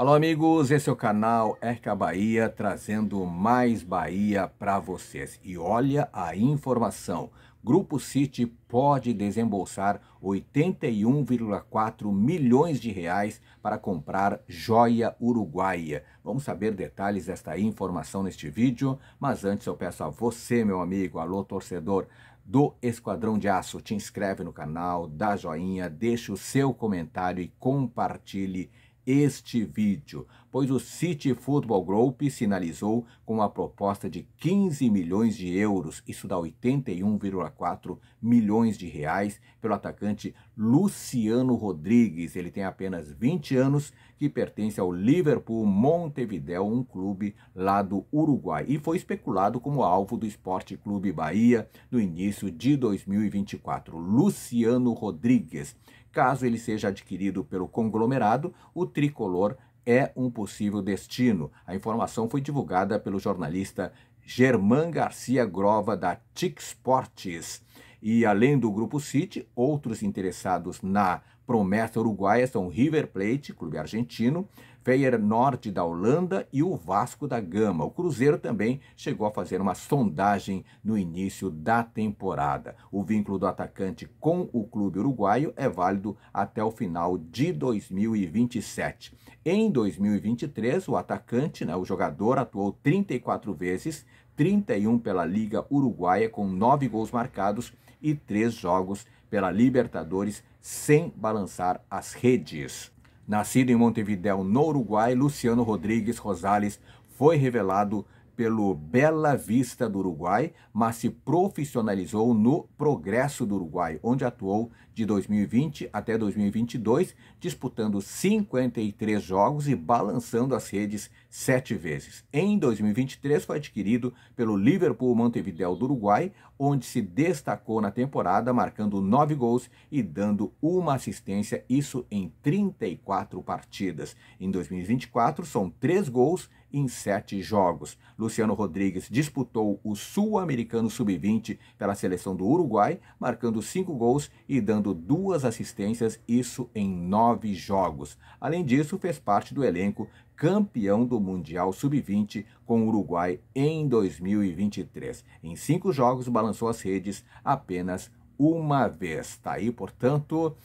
Alô, amigos, esse é o canal RK Bahia, trazendo mais Bahia para vocês. E olha a informação: Grupo City pode desembolsar 81,4 milhões de reais para comprar joia uruguaia. Vamos saber detalhes desta informação neste vídeo, mas antes eu peço a você, meu amigo, alô torcedor, do Esquadrão de Aço, te inscreve no canal, dá joinha, deixa o seu comentário e compartilhe este vídeo, pois o City Football Group sinalizou com uma proposta de 15 milhões de euros, isso dá 81,4 milhões de reais, pelo atacante Luciano Rodrigues. Ele tem apenas 20 anos, que pertence ao Liverpool Montevideo, um clube lá do Uruguai, e foi especulado como alvo do Esporte Clube Bahia no início de 2024. Luciano Rodrigues. Caso ele seja adquirido pelo conglomerado, o tricolor é um possível destino. A informação foi divulgada pelo jornalista Germán Garcia Grova da TIC Sports. E além do Grupo City, outros interessados na promessa uruguaia são River Plate, clube argentino, Feyenoord da Holanda e o Vasco da Gama. O Cruzeiro também chegou a fazer uma sondagem no início da temporada. O vínculo do atacante com o clube uruguaio é válido até o final de 2027. Em 2023, o atacante, né, o jogador, atuou 34 vezes, 31 pela Liga Uruguaia, com 9 gols marcados e 3 jogos pela Libertadores, sem balançar as redes. Nascido em Montevideo, no Uruguai, Luciano Rodrigues Rosales foi revelado pelo Bela Vista do Uruguai, mas se profissionalizou no Progresso do Uruguai, onde atuou de 2020 até 2022, disputando 53 jogos e balançando as redes sete vezes. Em 2023 foi adquirido pelo Liverpool Montevideo do Uruguai, onde se destacou na temporada, marcando nove gols e dando uma assistência, isso em 34 partidas. Em 2024 são três gols em sete jogos. Luciano Rodrigues disputou o Sul-Americano Sub-20 pela seleção do Uruguai, marcando cinco gols e dando duas assistências, isso em nove jogos. Além disso, fez parte do elenco campeão do Mundial Sub-20 com o Uruguai em 2023. Em cinco jogos, balançou as redes apenas uma vez. Tá aí, portanto,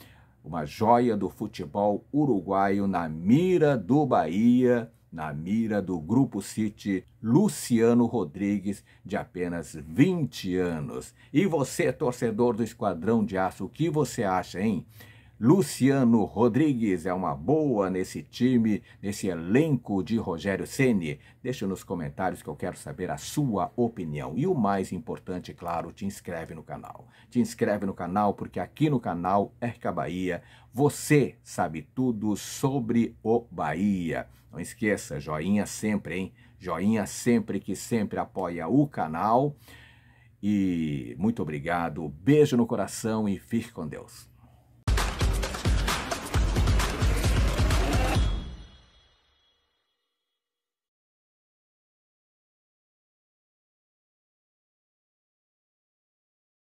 uma joia do futebol uruguaio na mira do Bahia na mira do Grupo City Luciano Rodrigues, de apenas 20 anos. E você, torcedor do Esquadrão de Aço, o que você acha, hein? Luciano Rodrigues é uma boa nesse time, nesse elenco de Rogério Ceni. Deixa nos comentários que eu quero saber a sua opinião. E o mais importante, claro, te inscreve no canal. Te inscreve no canal porque aqui no canal Erca Bahia você sabe tudo sobre o Bahia. Não esqueça, joinha sempre, hein? Joinha sempre que sempre apoia o canal. E muito obrigado, beijo no coração e fique com Deus.